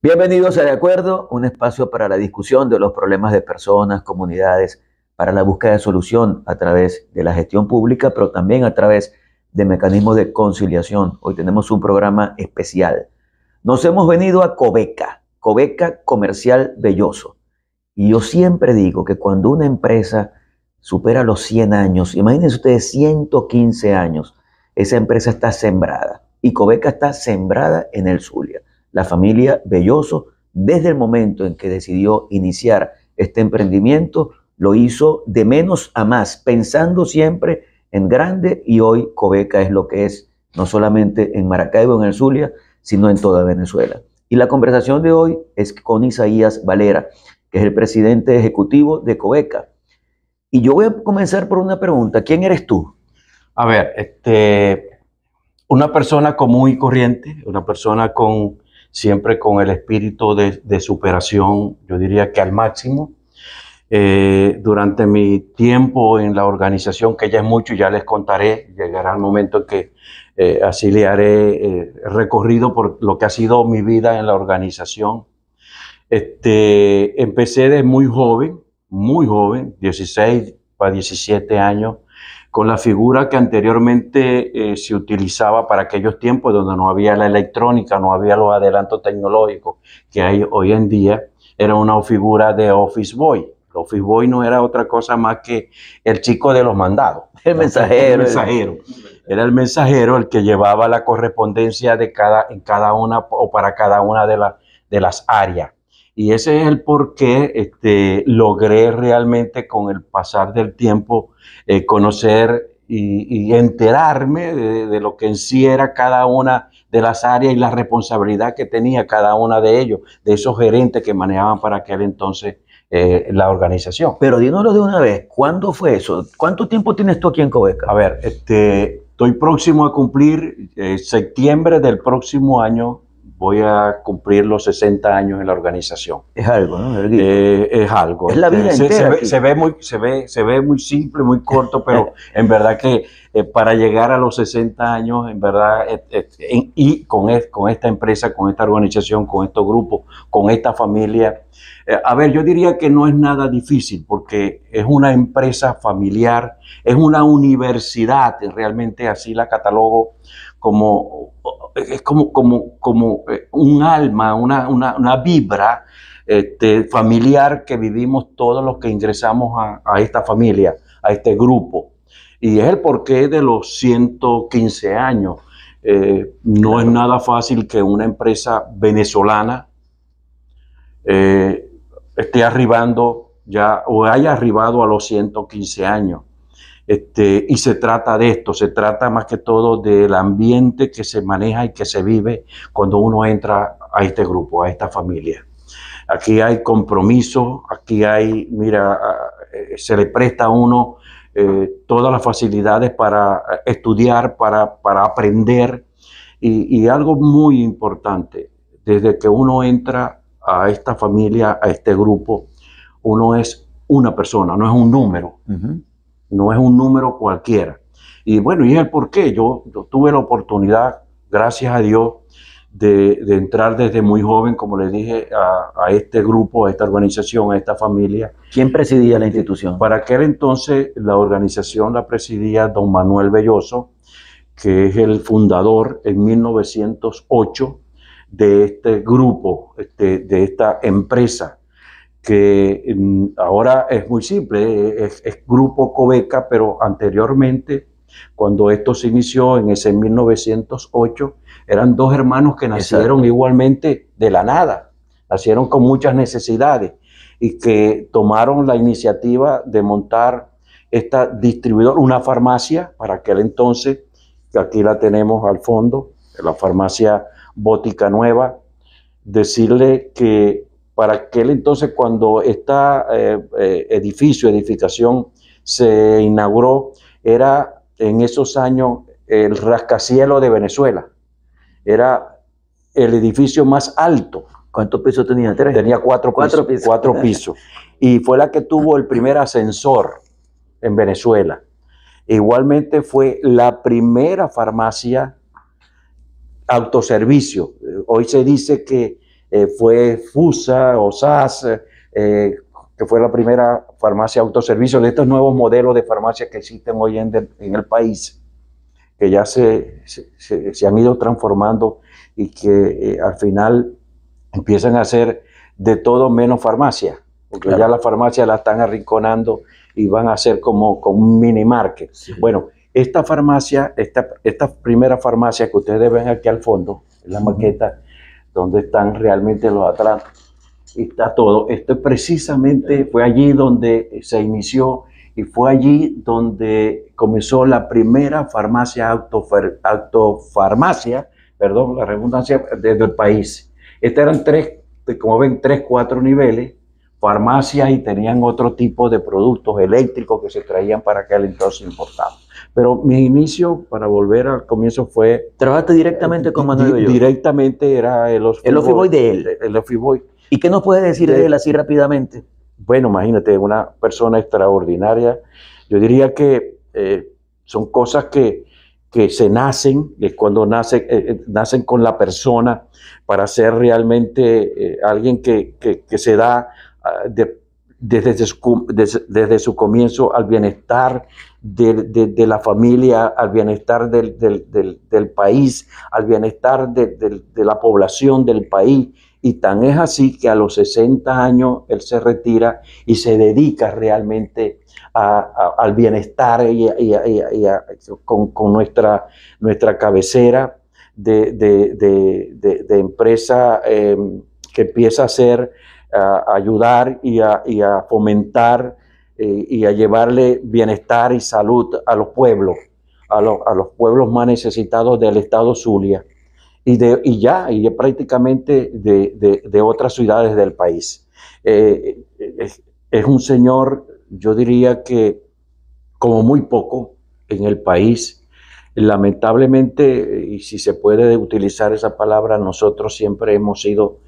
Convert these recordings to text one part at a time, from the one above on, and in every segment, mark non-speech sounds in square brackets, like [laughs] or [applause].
Bienvenidos a De Acuerdo, un espacio para la discusión de los problemas de personas, comunidades, para la búsqueda de solución a través de la gestión pública, pero también a través de mecanismos de conciliación. Hoy tenemos un programa especial. Nos hemos venido a Cobeca, Cobeca Comercial Belloso. Y yo siempre digo que cuando una empresa supera los 100 años, imagínense ustedes 115 años, esa empresa está sembrada. Y Cobeca está sembrada en el Zulia la familia Belloso, desde el momento en que decidió iniciar este emprendimiento, lo hizo de menos a más, pensando siempre en grande y hoy Cobeca es lo que es, no solamente en Maracaibo, en el Zulia, sino en toda Venezuela. Y la conversación de hoy es con Isaías Valera, que es el presidente ejecutivo de Cobeca. Y yo voy a comenzar por una pregunta. ¿Quién eres tú? A ver, este, una persona común y corriente, una persona con siempre con el espíritu de, superación, yo diría que al máximo. Eh, durante mi tiempo en la organización, que ya es mucho, ya les contaré, llegará el momento en que eh, así le haré eh, recorrido por lo que ha sido mi vida en la organización. Este, empecé de muy joven, muy joven, 16 para 17 años, con la figura que anteriormente eh, se utilizaba para aquellos tiempos donde no había la electrónica, no había los adelantos tecnológicos que hay hoy en día, era una figura de Office Boy. Office Boy no era otra cosa más que el chico de los mandados, [laughs] el mensajero. Era el mensajero el que llevaba la correspondencia de cada, en cada una o para cada una de, de las áreas y ese es el por qué este, logré realmente con el pasar del tiempo eh, conocer y, enterarme de, lo que en sí era cada una de las áreas y la responsabilidad que tenía cada una de ellos, de esos gerentes que manejaban para aquel entonces eh, la organización. Pero dígnoslo de una vez, ¿cuándo fue eso? ¿Cuánto tiempo tienes tú aquí en Coveca? A ver, este, estoy próximo a cumplir eh, septiembre del próximo año, voy a cumplir los 60 años en la organización. Es algo, ¿no? es eh, algo. Es la vida se, entera. se ve, muy, se, ve, se ve muy simple, muy corto, pero [laughs] en verdad que eh, para llegar a los 60 años, en verdad, eh, eh, y con, esta empresa, con esta organización, con estos grupos, con esta familia. a ver, yo diría que no es nada difícil porque es una empresa familiar, es una universidad, realmente así la catalogo como es como, como, como un alma, una, vibra este, familiar que vivimos todos los que ingresamos a, esta familia, a este grupo. Y es el porqué de los 115 años. Eh, no es nada fácil que una empresa venezolana eh, esté arribando ya o haya arribado a los 115 años. Este, y se trata de esto, se trata más que todo del ambiente que se maneja y que se vive cuando uno entra a este grupo, a esta familia. Aquí hay compromiso, aquí hay, mira, eh, se le presta a uno eh, todas las facilidades para eh, estudiar, para, para aprender. Y, algo muy importante, desde que uno entra a esta familia, a este grupo, uno es una persona, no es un número, no es un número cualquiera. Y bueno, y el por qué, yo tuve la oportunidad, gracias a Dios, de, entrar desde muy joven, como les dije, a, este grupo, a esta organización, a esta familia. ¿Quién presidía la institución? Para aquel entonces la organización la presidía don Manuel Belloso, que es el fundador en 1908 de este grupo, este, de, esta empresa, que mm, ahora es muy simple, es, es Grupo Coveca, pero anteriormente cuando esto se inició en ese 1908, eran dos hermanos que nacieron igualmente de la nada, nacieron con muchas necesidades y que tomaron la iniciativa de montar esta distribuidora, una farmacia para aquel entonces, que aquí la tenemos al fondo, la farmacia Bótica Nueva, decirle que para aquel entonces cuando este edificio, edificación se inauguró, era en esos años el rascacielos de Venezuela. Era el edificio más alto. ¿Cuántos pisos tenía? Tenía cuatro, pisos, Cuatro [laughs] pisos. Y fue la que tuvo el primer ascensor en Venezuela. Igualmente fue la primera farmacia autoservicio. Hoy se dice que eh, fue FUSA o SAS, eh, que fue la primera farmacia autoservicio de estos nuevos modelos de farmacia que existen hoy en, el país, que ya se, se, han ido transformando y que eh, al final empiezan a ser de todo menos farmacia, porque ya la farmacia la están arrinconando y van a ser como, un mini market. Bueno, esta farmacia, esta, primera farmacia que ustedes ven aquí al fondo, en la maqueta, donde están realmente los atlantes está todo. Esto precisamente fue allí donde se inició y fue allí donde comenzó la primera farmacia autofarmacia, perdón, la redundancia, desde el país. Estas eran tres, como ven, tres, cuatro niveles, farmacia y tenían otro tipo de productos eléctricos que se traían para que aquel entonces importaba. Pero mi inicio, para volver al comienzo, fue... ¿Trabajaste directamente eh, con Manuel Directamente era el Boy. El Boy de él. El Boy. ¿Y qué nos puede decir de él así rápidamente? Bueno, imagínate, una persona extraordinaria. Yo diría que eh, son cosas que, se nacen, es cuando nace, eh, eh, nacen con la persona para ser realmente alguien que, se da ah, desde, su, desde, su, comienzo al bienestar de, la familia, al bienestar del, del país, al bienestar de la población del país y tan es así que a los 60 años él se retira y se dedica realmente al bienestar con, nuestra, nuestra cabecera de, empresa em, que empieza a ser a ayudar y a, fomentar eh, y a llevarle bienestar y salud a los pueblos, a, a los pueblos más necesitados del estado Zulia y, de, y ya, y prácticamente de, de otras ciudades del país. Eh, es, es, un señor, yo diría que como muy poco en el país. Lamentablemente, y si se puede utilizar esa palabra, nosotros siempre hemos sido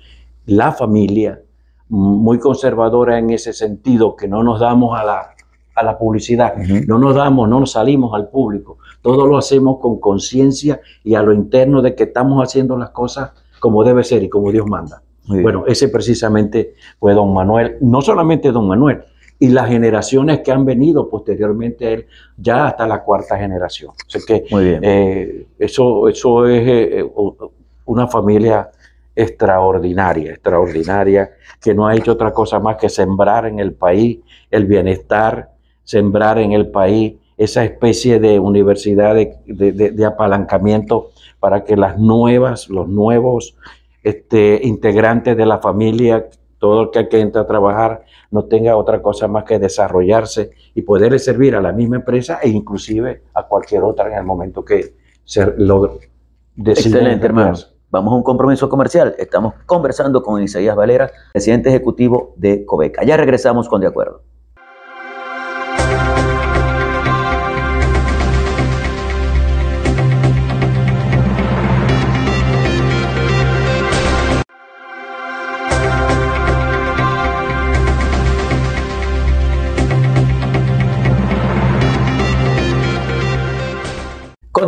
la familia muy conservadora en ese sentido, que no nos damos a la, a la publicidad. No nos damos, no nos salimos al público. Todo lo hacemos con conciencia y a lo interno de que estamos haciendo las cosas como debe ser y como Dios manda. Bueno, ese precisamente fue don Manuel, no solamente don Manuel, y las generaciones que han venido posteriormente a él, ya hasta la cuarta generación. que bien. Eh, eso, eso es eh, eh, una familia extraordinaria, extraordinaria, que no ha hecho otra cosa más que sembrar en el país el bienestar, sembrar en el país esa especie de universidad de, apalancamiento para que las nuevas, los nuevos este, integrantes de la familia, todo el que, que entra a trabajar, no tenga otra cosa más que desarrollarse y poderle servir a la misma empresa e inclusive a cualquier otra en el momento que se logre. Excelente, hermano. Vamos a un compromiso comercial. Estamos conversando con Isaías Valera, presidente ejecutivo de COBECA. Ya regresamos con De Acuerdo.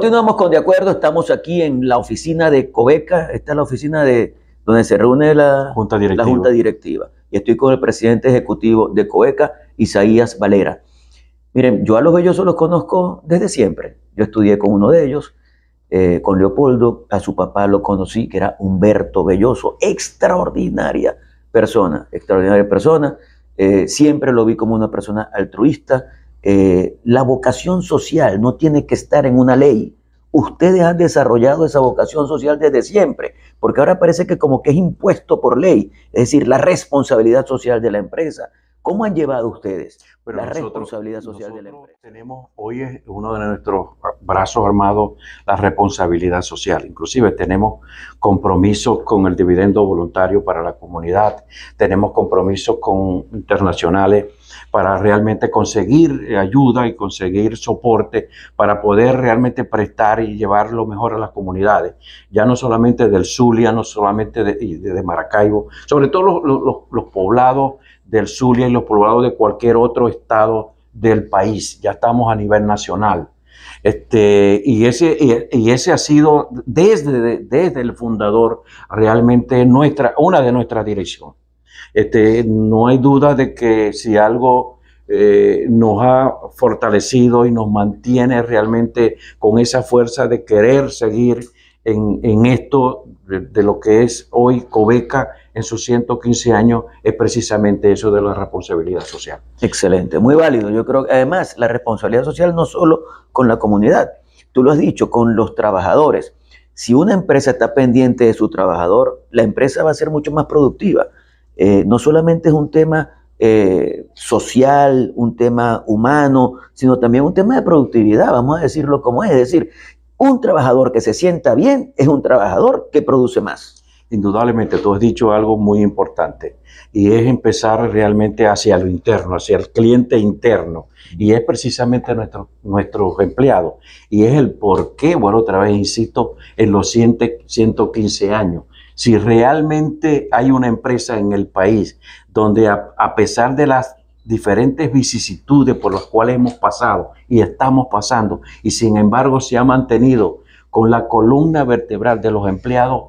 Continuamos con De Acuerdo, estamos aquí en la oficina de Cobeca, esta es la oficina de donde se reúne la Junta Directiva, y estoy con el presidente ejecutivo de COECA, Isaías Valera. Miren, yo a los bellosos los conozco desde siempre, yo estudié con uno de ellos, eh, con Leopoldo, a su papá lo conocí, que era Humberto Belloso, extraordinaria persona, extraordinaria persona, eh, siempre lo vi como una persona altruista, eh, la vocación social no tiene que estar en una ley. Ustedes han desarrollado esa vocación social desde siempre, porque ahora parece que como que es impuesto por ley, es decir, la responsabilidad social de la empresa. ¿Cómo han llevado ustedes? la responsabilidad social de la empresa. Tenemos hoy es uno de nuestros brazos armados la responsabilidad social. Inclusive tenemos compromisos con el dividendo voluntario para la comunidad, tenemos compromisos con internacionales para realmente conseguir eh, ayuda y conseguir soporte para poder realmente prestar y llevar lo mejor a las comunidades, ya no solamente del Zulia, no solamente de, de Maracaibo, sobre todo los, los, los poblados del Zulia y los poblados de cualquier otro estado del país. Ya estamos a nivel nacional. Este, y, ese, y, ese ha sido desde, desde el fundador realmente nuestra, una de nuestras direcciones. Este, no hay duda de que si algo eh, nos ha fortalecido y nos mantiene realmente con esa fuerza de querer seguir en, esto de, de, lo que es hoy Cobeca en sus 115 años es precisamente eso de la responsabilidad social. Excelente, muy válido. Yo creo que además la responsabilidad social no solo con la comunidad, tú lo has dicho, con los trabajadores. Si una empresa está pendiente de su trabajador, la empresa va a ser mucho más productiva. Eh, no solamente es un tema eh, social, un tema humano, sino también un tema de productividad, vamos a decirlo como es. Es decir, un trabajador que se sienta bien es un trabajador que produce más indudablemente tú has dicho algo muy importante y es empezar realmente hacia lo interno, hacia el cliente interno y es precisamente nuestro, nuestros empleados y es el por qué, bueno, otra vez insisto, en los 115 años. Si realmente hay una empresa en el país donde a pesar de las diferentes vicisitudes por las cuales hemos pasado y estamos pasando y sin embargo se ha mantenido con la columna vertebral de los empleados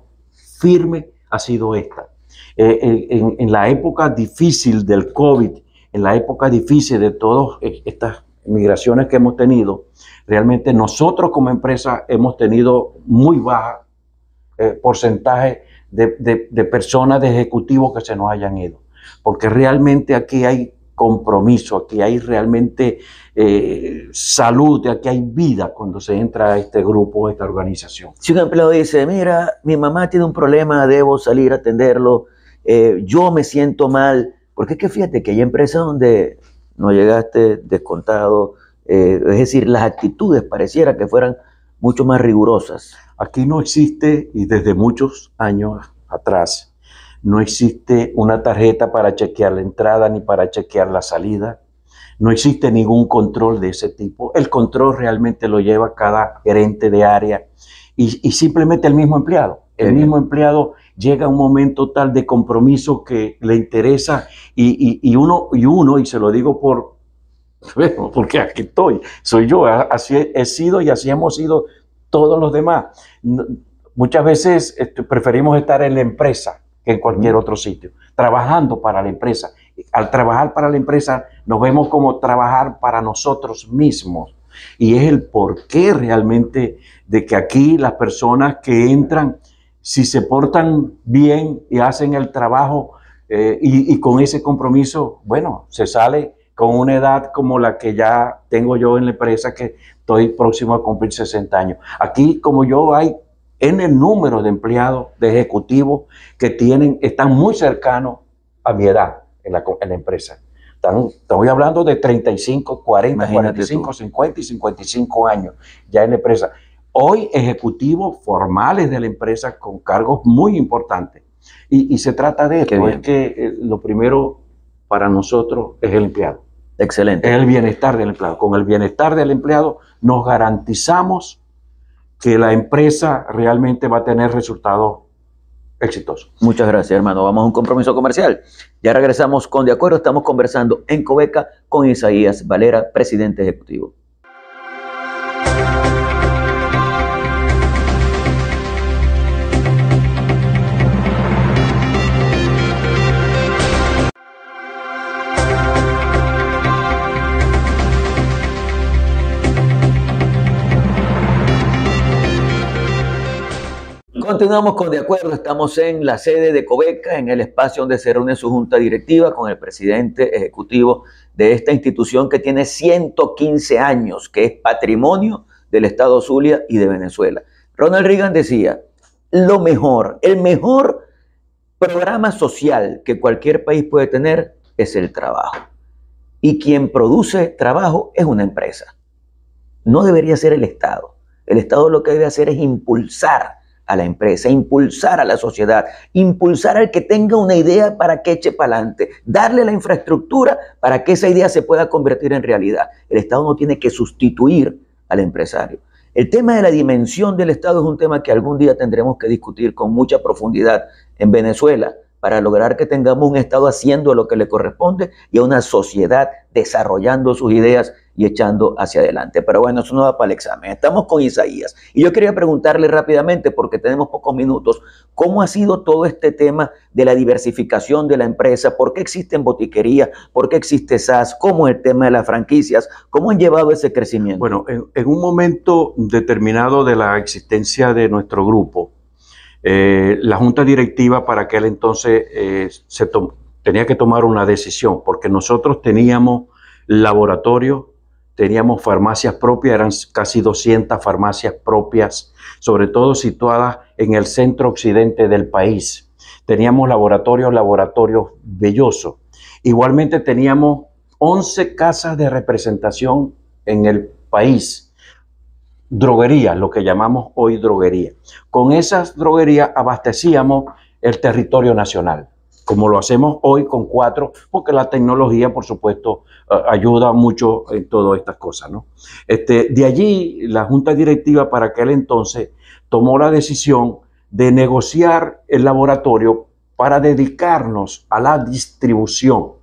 firme ha sido esta. Eh, en, la época difícil del COVID, en la época difícil de todas estas migraciones que hemos tenido, realmente nosotros como empresa hemos tenido muy baja eh, porcentaje de personas, de ejecutivos que se nos hayan ido. Porque realmente aquí hay compromiso, aquí hay realmente eh, salud salud, aquí hay vida cuando se entra a este grupo, a esta organización. Si un empleado dice, mira, mi mamá tiene un problema, debo salir a atenderlo, eh, yo me siento mal, porque es que fíjate que hay empresas donde no llegaste descontado, eh, es decir, las actitudes pareciera que fueran mucho más rigurosas. Aquí no existe, y desde muchos años atrás, no existe una tarjeta para chequear la entrada ni para chequear la salida. No existe ningún control de ese tipo. El control realmente lo lleva cada gerente de área y, simplemente el mismo empleado. El mismo empleado llega a un momento tal de compromiso que le interesa y, uno, y uno, y se lo digo por, [laughs] porque aquí estoy, soy yo, así he sido y así hemos sido todos los demás. Muchas veces este, preferimos estar en la empresa que en cualquier otro sitio, trabajando para la empresa. Al trabajar para la empresa nos vemos como trabajar para nosotros mismos. Y es el porqué realmente de que aquí las personas que entran, si se portan bien y hacen el trabajo eh, y, y con ese compromiso, bueno, se sale con una edad como la que ya tengo yo en la empresa, que estoy próximo a cumplir 60 años. Aquí, como yo, hay en el número de empleados, de ejecutivos que tienen, están muy cercanos a mi edad en la, empresa. Están, estoy hablando de 35, 40, 45, 50 y 55 años ya en la empresa. Hoy ejecutivos formales de la empresa con cargos muy importantes. Y, se trata de esto, que eh, lo primero para nosotros es el empleado. Excelente. Es el bienestar del empleado. Con el bienestar del empleado nos garantizamos que la empresa realmente va a tener resultados exitosos. Muchas gracias, hermano. Vamos a un compromiso comercial. Ya regresamos con De Acuerdo. Estamos conversando en Cobeca con Isaías Valera, presidente ejecutivo. Continuamos con De Acuerdo. Estamos en la sede de Cobeca, en el espacio donde se reúne su junta directiva con el presidente ejecutivo de esta institución que tiene 115 años, que es patrimonio del Estado Zulia y de Venezuela. Ronald Reagan decía, lo mejor, el mejor programa social que cualquier país puede tener es el trabajo. Y quien produce trabajo es una empresa. No debería ser el Estado. El Estado lo que debe hacer es impulsar a la empresa, impulsar a la sociedad, impulsar al que tenga una idea para que eche para adelante, darle la infraestructura para que esa idea se pueda convertir en realidad. El Estado no tiene que sustituir al empresario. El tema de la dimensión del Estado es un tema que algún día tendremos que discutir con mucha profundidad en Venezuela para lograr que tengamos un Estado haciendo lo que le corresponde y a una sociedad desarrollando sus ideas y echando hacia adelante. Pero bueno, eso no va para el examen. Estamos con Isaías. Y yo quería preguntarle rápidamente, porque tenemos pocos minutos, ¿cómo ha sido todo este tema de la diversificación de la empresa? ¿Por qué existen botiquerías? ¿Por qué existe SAS? ¿Cómo es el tema de las franquicias? ¿Cómo han llevado ese crecimiento? Bueno, en, un momento determinado de la existencia de nuestro grupo, eh, la junta directiva para aquel entonces eh, se tenía que tomar una decisión, porque nosotros teníamos laboratorio teníamos farmacias propias, eran casi 200 farmacias propias, sobre todo situadas en el centro occidente del país. Teníamos laboratorios, laboratorios bellosos. Igualmente teníamos 11 casas de representación en el país droguerías, lo que llamamos hoy droguería. Con esas droguerías abastecíamos el territorio nacional como lo hacemos hoy con cuatro, porque la tecnología, por supuesto, eh, ayuda mucho en todas estas cosas. ¿no? Este, de allí, la Junta Directiva para aquel entonces tomó la decisión de negociar el laboratorio para dedicarnos a la distribución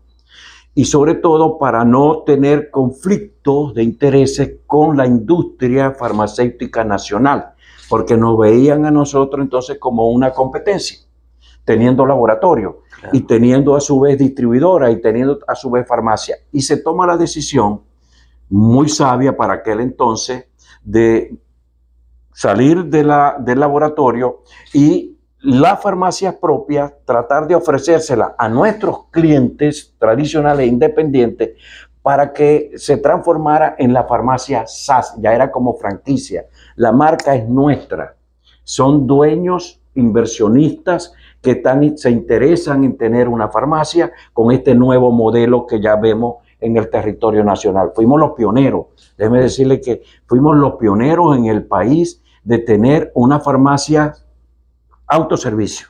y sobre todo para no tener conflictos de intereses con la industria farmacéutica nacional, porque nos veían a nosotros entonces como una competencia teniendo laboratorio y teniendo a su vez distribuidora y teniendo a su vez farmacia. Y se toma la decisión muy sabia para aquel entonces de salir de la, del laboratorio y las farmacias propias tratar de ofrecérsela a nuestros clientes tradicionales e independientes para que se transformara en la farmacia SAS, ya era como franquicia. La marca es nuestra, son dueños inversionistas que se interesan en tener una farmacia con este nuevo modelo que ya vemos en el territorio nacional. Fuimos los pioneros, déjeme decirle que fuimos los pioneros en el país de tener una farmacia autoservicio.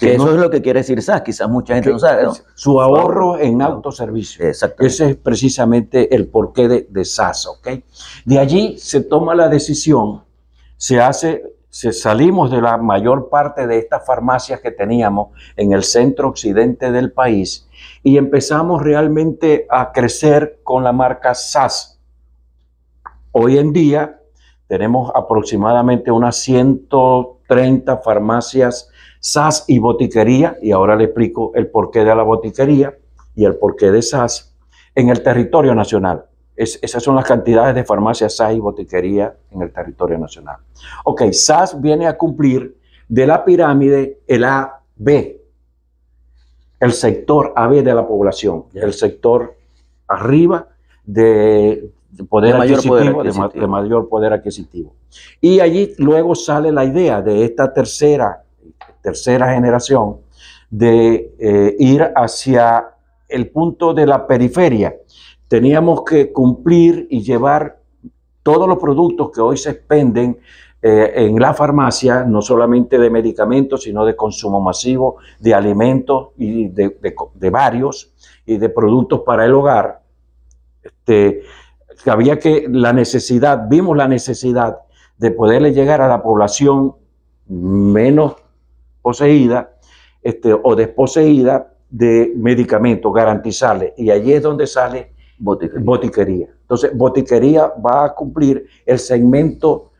eso es lo que quiere decir SAS, quizás mucha gente no sabe. Su ahorro en autoservicio. Ese es precisamente el porqué de, de SAS, ¿ok? De allí se toma la decisión, se hace salimos de la mayor parte de estas farmacias que teníamos en el centro occidente del país y empezamos realmente a crecer con la marca SAS. Hoy en día tenemos aproximadamente unas 130 farmacias SAS y botiquería, y ahora le explico el porqué de la botiquería y el porqué de SAS en el territorio nacional esas son las cantidades de farmacias SAS y botiquería en el territorio nacional. Ok, SAS viene a cumplir de la pirámide el AB, el sector AB de la población, el sector arriba de, poder, mayor poder De, mayor poder adquisitivo. Y allí luego sale la idea de esta tercera, tercera generación de eh, ir hacia el punto de la periferia, teníamos que cumplir y llevar todos los productos que hoy se expenden eh, en la farmacia, no solamente de medicamentos, sino de consumo masivo, de alimentos y de, varios, y de productos para el hogar. Este, había que la necesidad, vimos la necesidad de poderle llegar a la población menos poseída este, o desposeída de medicamentos, garantizarle. Y allí es donde sale Botiquería. Entonces, Botiquería va a cumplir el segmento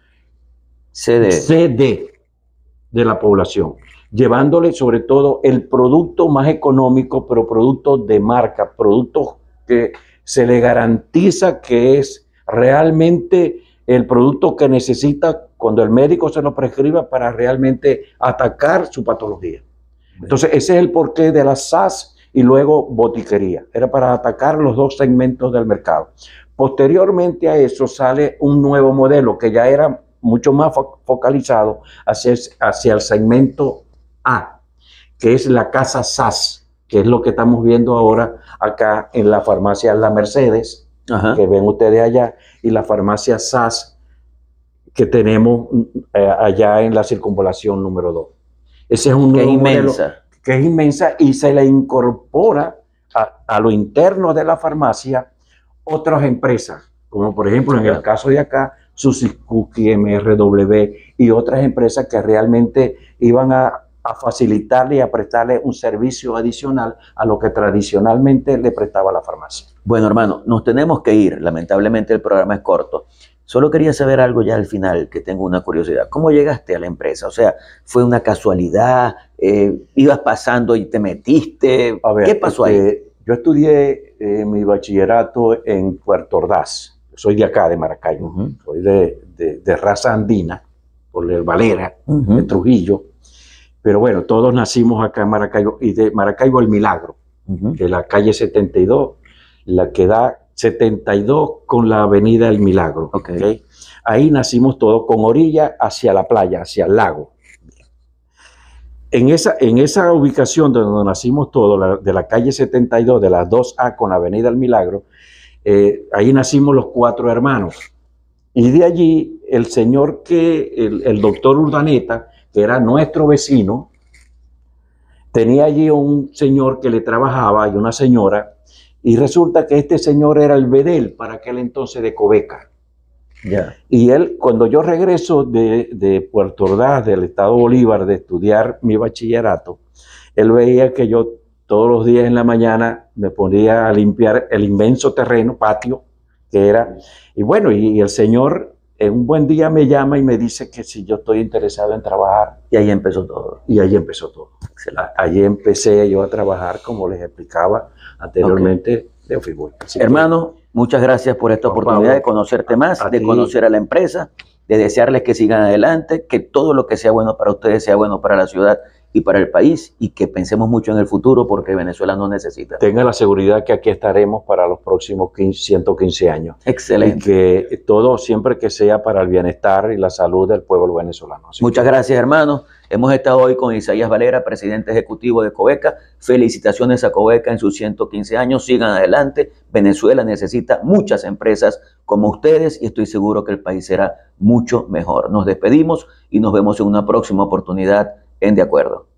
CD. de la población, llevándole sobre todo el producto más económico, pero producto de marca, producto que se le garantiza que es realmente el producto que necesita cuando el médico se lo prescriba para realmente atacar su patología. Entonces, ese es el porqué de la SAS y luego botiquería. Era para atacar los dos segmentos del mercado. Posteriormente a eso sale un nuevo modelo que ya era mucho más focalizado hacia, hacia el segmento A, que es la casa SAS, que es lo que estamos viendo ahora acá en la farmacia La Mercedes, que ven ustedes allá, y la farmacia SAS que tenemos eh, allá en la circunvalación número 2. Ese es un que es inmensa, y se le incorpora a, lo interno de la farmacia otras empresas, como por ejemplo en el caso de acá, Susikuki, MRW y otras empresas que realmente iban a, a facilitarle y a prestarle un servicio adicional a lo que tradicionalmente le prestaba la farmacia. Bueno, hermano, nos tenemos que ir. Lamentablemente el programa es corto. Solo quería saber algo ya al final, que tengo una curiosidad. ¿Cómo llegaste a la empresa? O sea, ¿fue una casualidad? Eh, ¿Ibas pasando y te metiste? A ver, ¿Qué pasó ahí? Este, yo estudié eh, mi bachillerato en Puerto Ordaz. Soy de acá, de Maracaibo. Soy de, raza andina, por el Valera, de Trujillo. Pero bueno, todos nacimos acá en Maracaibo y de Maracaibo el Milagro, De la calle 72, la que da 72 con la avenida El Milagro. Ahí nacimos todos con orilla hacia la playa, hacia el lago. En esa, en esa ubicación donde nacimos todos, de la calle 72, de las 2A con la avenida del Milagro, eh, ahí nacimos los cuatro hermanos. Y de allí el señor que, el, el doctor Urdaneta, que era nuestro vecino, tenía allí un señor que le trabajaba y una señora y resulta que este señor era el Bedel para aquel entonces de Cobeca. Y él, cuando yo regreso de, Puerto Ordaz, del estado Bolívar, de estudiar mi bachillerato, él veía que yo todos los días en la mañana me ponía a limpiar el inmenso terreno, patio, que era. Y bueno, y el señor en eh, un buen día me llama y me dice que si yo estoy interesado en trabajar. Y ahí empezó todo. Y ahí empezó todo. Allí empecé yo a trabajar, como les explicaba anteriormente, de fútbol. Hermano, muchas gracias por esta oportunidad de conocerte más, de conocer a la empresa, de desearles que sigan adelante, que todo lo que sea bueno para ustedes sea bueno para la ciudad y para el país y que pensemos mucho en el futuro porque Venezuela no necesita. Tenga la seguridad que aquí estaremos para los próximos 115 años. Excelente. Y que todo siempre que sea para el bienestar y la salud del pueblo venezolano. Muchas gracias, hermanos, Hemos estado hoy con Isaías Valera, presidente ejecutivo de COVECA. Felicitaciones a COVECA en sus 115 años. Sigan adelante. Venezuela necesita muchas empresas como ustedes y estoy seguro que el país será mucho mejor. Nos despedimos y nos vemos en una próxima oportunidad en De Acuerdo.